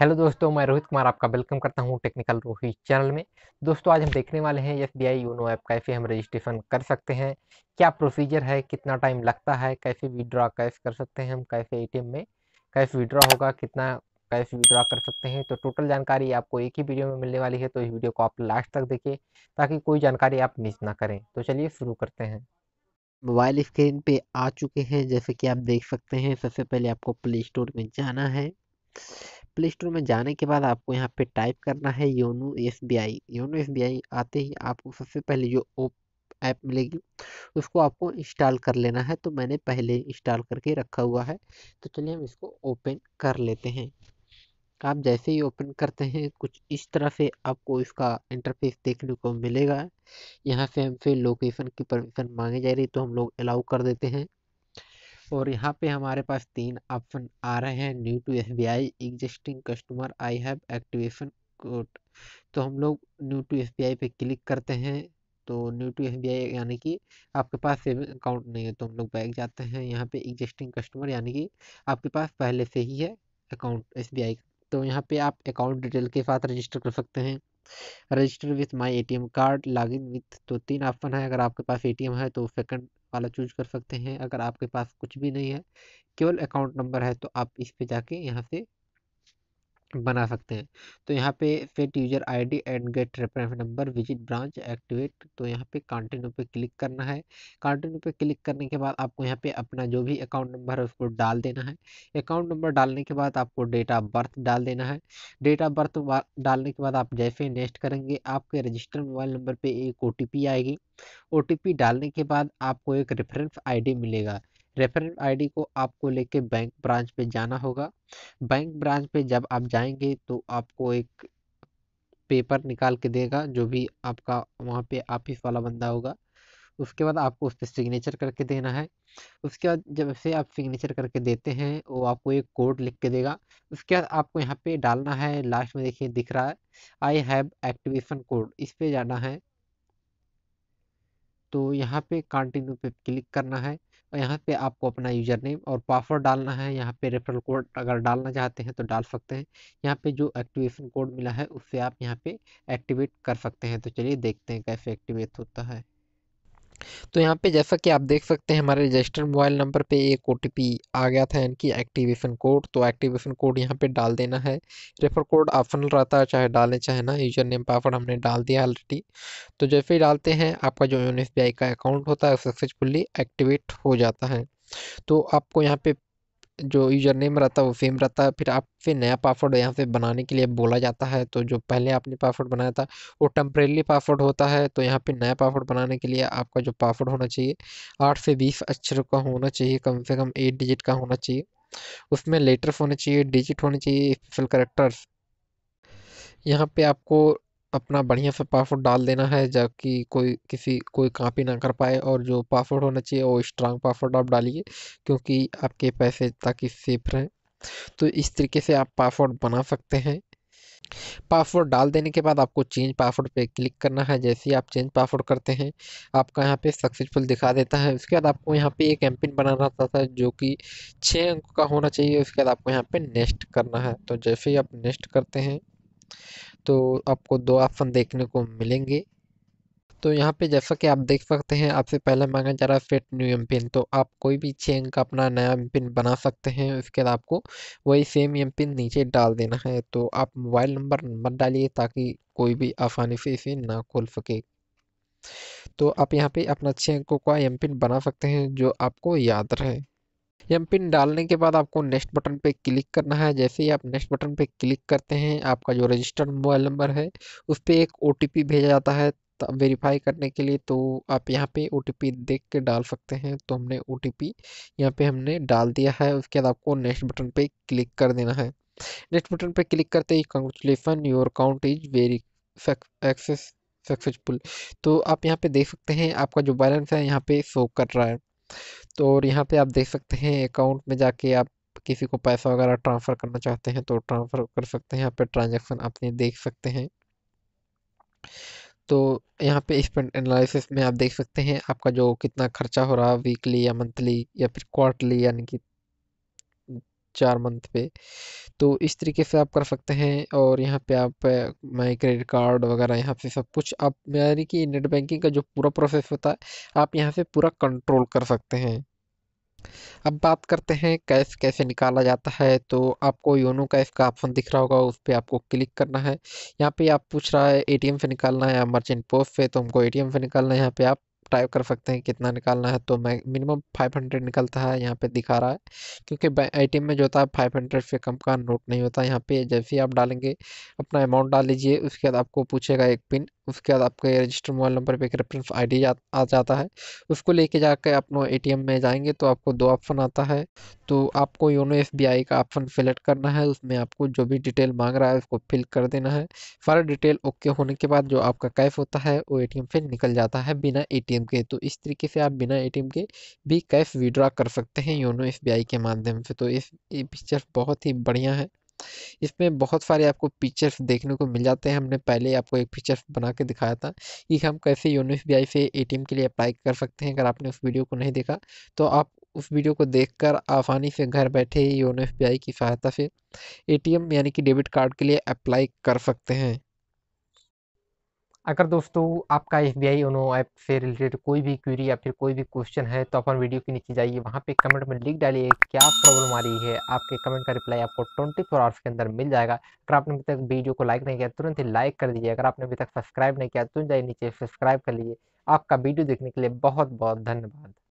hello दोस्तों मैं रोहित कुमार आपका वेलकम करता हूं टेक्निकल रोहित चैनल में दोस्तों आज हम देखने वाले हैं S B I YONO app कैसे हम रजिस्ट्रेशन कर सकते हैं क्या प्रोसीजर है कितना टाइम लगता है कैसे विड्रॉ कैश कर सकते हैं हम कैसे एटीएम में कैश विड्रॉ होगा कितना कैश विड्रॉ कर सकते हैं तो टोटल जानकारी आपको एक ही वीडियो में मिलने वाली है तो इस वीडियो को आप लास्ट तक देखिए ताकि कोई जानकारी आप मिस ना करें तो चलिए शुरू करते हैं मोबाइल स्क्रीन पर आ चुके हैं जैसे कि आप देख सकते हैं सबसे पहले आपको प्ले स्टोर में जाना है प्ले स्टोर में जाने के बाद आपको यहाँ पे टाइप करना है YONO S B I YONO S B I आते ही आपको सबसे पहले जो ओप ऐप मिलेगी उसको आपको इंस्टॉल कर लेना है तो मैंने पहले इंस्टॉल करके रखा हुआ है तो चलिए हम इसको ओपन कर लेते हैं आप जैसे ही ओपन करते हैं कुछ इस तरह से आपको इसका इंटरफेस देखने को मिलेगा यहाँ से हमसे लोकेशन की परमिशन मांगी जा रही तो हम लोग अलाउ कर देते हैं और यहाँ पे हमारे पास तीन ऑप्शन आ रहे हैं new to S B I existing customer I have activation code तो हम लोग new to S B I पे क्लिक करते हैं तो new to S B I यानी कि आपके पास सेविंग अकाउंट नहीं है तो हम लोग बैग जाते हैं यहाँ पे एग्जिस्टिंग कस्टमर यानी कि आपके पास पहले से ही है अकाउंट एस बी आई तो यहाँ पे आप अकाउंट डिटेल के साथ रजिस्टर कर सकते हैं register with my A T M card log in with तो तीन ऑप्शन है अगर आपके पास ए टी एम है तो सेकंड वाला चूज कर सकते हैं अगर आपके पास कुछ भी नहीं है केवल अकाउंट नंबर है तो आप इस पर जाके यहाँ से बना सकते हैं तो यहाँ पे set user ID and get reference number visit branch activate तो यहाँ पे कंटिन्यू पे क्लिक करना है कंटिन्यू पे क्लिक करने के बाद आपको यहाँ पे अपना जो भी अकाउंट नंबर है उसको डाल देना है अकाउंट नंबर डालने के बाद आपको डेट ऑफ बर्थ डाल देना है डेट ऑफ बर्थ डालने के बाद आप जैसे नेक्स्ट करेंगे आपके रजिस्टर मोबाइल नंबर पर एक ओ आएगी ओ डालने के बाद आपको एक रेफरेंस आई मिलेगा रेफरल आईडी को आपको लेके बैंक ब्रांच पे जाना होगा बैंक ब्रांच पे जब आप जाएंगे तो आपको एक पेपर निकाल के देगा जो भी आपका वहाँ पे ऑफिस वाला बंदा होगा उसके बाद आपको उस पर सिग्नेचर करके देना है उसके बाद जब से आप सिग्नेचर करके देते हैं वो आपको एक कोड लिख के देगा उसके बाद आपको यहाँ पे डालना है लास्ट में देखिए दिख रहा है आई हैव एक्टिवेशन कोड इस पर जाना है तो यहाँ पे कंटिन्यू पे क्लिक करना है और यहाँ पे आपको अपना यूजर नेम और पासवर्ड डालना है यहाँ पे रेफरल कोड अगर डालना चाहते हैं तो डाल सकते हैं यहाँ पे जो एक्टिवेशन कोड मिला है उससे आप यहाँ पे एक्टिवेट कर सकते हैं तो चलिए देखते हैं कैसे एक्टिवेट होता है तो यहाँ पे जैसा कि आप देख सकते हैं हमारे रजिस्टर्ड मोबाइल नंबर पे एक ओ आ गया था यानी कि एक्टिवेशन कोड तो एक्टिवेशन कोड यहाँ पे डाल देना है रेफर कोड ऑप्शनल रहता है चाहे डालें चाहे ना यूजर नेम पासवर्ड हमने डाल दिया ऑलरेडी तो जैसे ही डालते हैं आपका जो यून का अकाउंट होता है सक्सेसफुली एक्टिवेट हो जाता है तो आपको यहाँ पे जो यूजर नेम रहता है वो सेम रहता है फिर आप फिर नया पासवर्ड यहाँ से बनाने के लिए बोला जाता है तो जो पहले आपने पासवर्ड बनाया था वो टेम्परेली पासवर्ड होता है तो यहाँ पे नया पासवर्ड बनाने के लिए आपका जो पासवर्ड होना चाहिए आठ से बीस अक्षर का होना चाहिए कम से कम एट डिजिट का होना चाहिए उसमें लेटर्स होने चाहिए डिजिट होने चाहिए स्पेशल करेक्टर्स यहाँ पे आपको अपना बढ़िया सा पासवर्ड डाल देना है जबकि कोई किसी कोई कापी ना कर पाए और जो पासवर्ड होना चाहिए वो स्ट्रांग पासवर्ड आप डालिए क्योंकि आपके पैसे ताकि सेफ रहें तो इस तरीके से आप पासवर्ड बना सकते हैं पासवर्ड डाल देने के बाद आपको चेंज पासवर्ड पे क्लिक करना है जैसे ही आप चेंज पासवर्ड करते हैं आपका यहाँ पे सक्सेसफुल दिखा देता है उसके बाद आपको यहाँ पे एक एम पिन बनाना रहता था जो कि छः अंक का होना चाहिए उसके बाद आपको यहाँ पे नेक्स्ट करना है तो जैसे ही आप नेक्स्ट करते हैं तो आपको दो ऑप्शन देखने को मिलेंगे तो यहाँ पे जैसा कि आप देख सकते हैं आपसे पहले मांगा जा रहा है फेट न्यू एम पिन तो आप कोई भी चेन का अपना नया एम पिन बना सकते हैं उसके बाद आपको वही सेम एम पिन नीचे डाल देना है तो आप मोबाइल नंबर मत डालिए ताकि कोई भी आसानी से इसे ना खोल सके तो आप यहाँ पे अपना छः अंकों का एम पिन बना सकते हैं जो आपको याद रहे एम पिन डालने के बाद आपको नेक्स्ट बटन पे क्लिक करना है जैसे ही आप नेक्स्ट बटन पे क्लिक करते हैं आपका जो रजिस्टर्ड मोबाइल नंबर है उस पर एक ओ भेजा जाता है वेरीफाई करने के लिए तो आप यहाँ पे ओ देख के डाल सकते हैं तो हमने ओ टी पी यहाँ पर हमने डाल दिया है उसके बाद आपको नेक्स्ट बटन पे क्लिक कर देना है नेक्स्ट बटन पे क्लिक करते ही congratulations your account is very access successful तो आप यहाँ पे देख सकते हैं आपका जो बैलेंस है यहाँ पे शो कर रहा है तो और यहाँ पे आप देख सकते हैं अकाउंट में जाके आप किसी को पैसा वगैरह ट्रांसफ़र करना चाहते हैं तो ट्रांसफ़र कर सकते हैं यहाँ पे ट्रांजैक्शन अपने देख सकते हैं तो यहाँ पे स्पेंड एनालिसिस में आप देख सकते हैं आपका जो कितना खर्चा हो रहा है वीकली या मंथली या फिर क्वार्टरली यानी कि चार मंथ पे तो इस तरीके से आप कर सकते हैं और यहाँ पे आप माय क्रेडिट कार्ड वगैरह यहाँ पे सब कुछ आप यानी कि नेट बैंकिंग का जो पूरा प्रोसेस होता है आप यहाँ से पूरा कंट्रोल कर सकते हैं अब बात करते हैं कैश कैसे निकाला जाता है तो आपको योनो कैश का ऑप्शन दिख रहा होगा उस पर आपको क्लिक करना है यहाँ पे आप पूछ रहा है एटीएम से निकालना है या मर्चेंट पोस्ट से तो हमको एटीएम से निकालना है यहाँ पे आप टाइप कर सकते हैं कितना निकालना है तो मैं मिनिमम 500 निकलता है यहाँ पे दिखा रहा है क्योंकि आई में जो होता है 500 से कम का नोट नहीं होता यहाँ पे जैसे ही आप डालेंगे अपना अमाउंट डाल लीजिए उसके बाद आपको पूछेगा एक पिन उसके बाद आपका ये रजिस्टर मोबाइल नंबर पे एक रेफरेंस आईडी जा, आ जाता है उसको लेके जाकर आप नो एटीएम में जाएंगे तो आपको दो ऑप्शन आता है तो आपको योनो एसबीआई का ऑप्शन सेलेक्ट करना है उसमें आपको जो भी डिटेल मांग रहा है उसको फिल कर देना है सारा डिटेल ओके होने के बाद जो आपका कैश होता है वो ए से निकल जाता है बिना ए के तो इस तरीके से आप बिना ए के भी कैश विड्रा कर सकते हैं योनो एफ के माध्यम से तो इस पिक्चर बहुत ही बढ़िया है इसमें बहुत सारे आपको पिक्चर्स देखने को मिल जाते हैं हमने पहले आपको एक पिक्चर बना के दिखाया था कि हम कैसे योनो एस से ए के लिए अप्लाई कर सकते हैं अगर आपने उस वीडियो को नहीं देखा तो आप उस वीडियो को देखकर आसानी से घर बैठे योनो एस की सहायता से एटीएम यानी कि डेबिट कार्ड के लिए अप्लाई कर सकते हैं अगर दोस्तों आपका S B I YONO app से रिलेटेड कोई भी क्वेरी या फिर कोई भी क्वेश्चन है तो अपन वीडियो के नीचे जाइए वहाँ पे कमेंट में लिख डालिए क्या प्रॉब्लम आ रही है आपके कमेंट का रिप्लाई आपको ट्वेंटी फोर आवर्स के अंदर मिल जाएगा अगर आपने अभी तक वीडियो को लाइक नहीं किया तुरंत ही लाइक कर दीजिए अगर आपने अभी तक सब्सक्राइब नहीं किया तुरंत जाइए नीचे सब्सक्राइब कर लीजिए आपका वीडियो देखने के लिए बहुत बहुत धन्यवाद